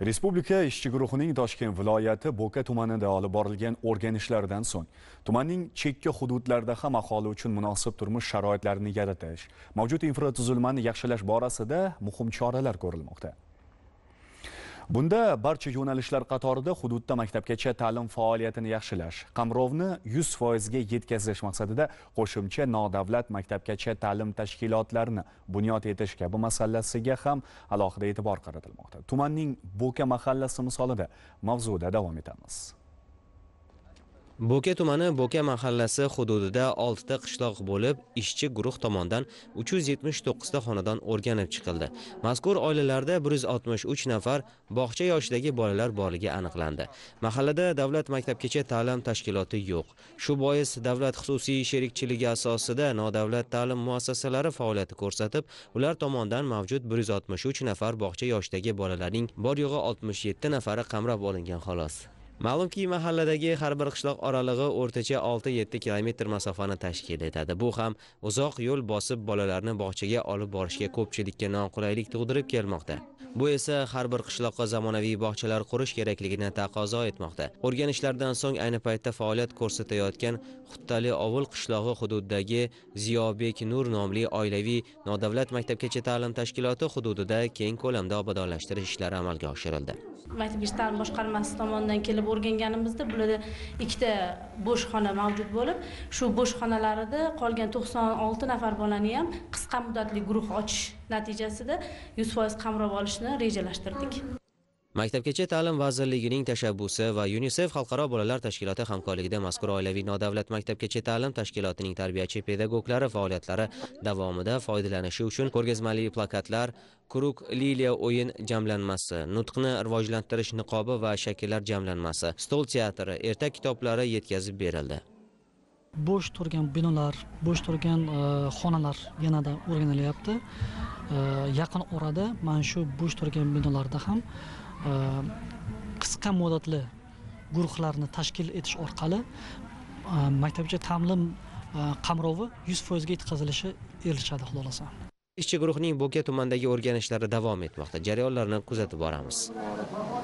Respublika ishchi guruhining Toshkent viloyati Bo'ka tumanida olib borilgan o'rganishlardan so'ng tumanning chekka hududlarida ham aholi uchun munosib turmush sharoitlarini yaratish, mavjud infratuzilmani yaxshilash borasida muhim choralar ko'rilmoqda. bunda barcha yo'nalishlar qatorida hududda maktabgacha ta'lim faoliyatini yaxshilash qamrovni 100% ga yetkazish maqsadida qo'shimcha nodavlat maktabgacha ta'lim tashkilotlarini bunyod etish kabi masalasiga ham alohida e'tibor qaratilmoqda tumanning bo'ka mahallasi misolida mavzuda davom etamiz bo'ka tumani bo'ka mahallasi hududida 6 ta qishloq bo'lib ishchi guruh tomonidan 379 ta xonadan xonadon o'rganib chiqildi mazkur oilalarda 163 nafar bog'cha yoshidagi bolalar borligi aniqlandi mahallada davlat maktabgacha ta'lim tashkiloti yo'q shu bois davlat xususiy sherikchiligi asosida nodavlat ta'lim muassasalari faoliyati ko'rsatib ular tomonidan mavjud 163 nafar bog'cha yoshidagi bolalarning bor yo'g'i 67 nafari qamrab olingan xolos ma'lumki mahalladagi har bir qishloq oralig'i o'rtacha 6-7 kilometr masofani tashkil etadi bu ham uzoq yo'l bosib bolalarni bog'chaga olib borishga ko'pchilikka noqulaylik tug'dirib kelmoqda Bu esa har bir qishloqqa zamonaviy bog'chalar qurish kerakligini taqozo etmoqda. O'rganishlardan so'ng ayni paytda faoliyat ko'rsatayotgan Xuttali ovul qishlog'i hududidagi Ziyobek Nur nomli oilaviy nodavlat maktabgacha ta'lim tashkiloti hududida keng ko'lamda obodonlashtirish ishlari amalga oshirildi. Maktabgacha ta'lim boshqarmasi tomonidan kelib o'rganganimizda bularda ikkita bo'sh xona mavjud bo'lib, shu bo'sh xonalarida qolgan 96 nafar bolani ham qisqa muddatli guruh ochish natijasida yuz foiz qamrab olishni rejalashtirdik Maktabgacha ta'lim vazirligining tashabbusi va UNICEF xalqaro bolalar tashkiloti hamkorligida mazkur oilaviy nodavlat maktabgacha ta'lim tashkilotining tarbiyachi pedagoglari faoliyatlari davomida foydalanishi uchun ko'rgazmali plakatlar, kuruk liliya o'yin jamlanmasi, nutqni rivojlantirish niqobi va shakllar jamlanmasi, stol teatri, ertak kitoblari yetkazib berildi. bo'sh turgan binolar bo'sh turgan e, xonalar yanada o'rganilyapti e, yaqin orada mana shu bo'sh turgan binolarda ham e, qisqa muddatli guruhlarni tashkil etish orqali maktabgacha ta'lim qamrovi yuz foizga yetkazilishi erishadi xudo xohlasa ishchi guruhning bo'ka tumanidagi o'rganishlari davom etmoqda jarayonlarni kuzatib boramiz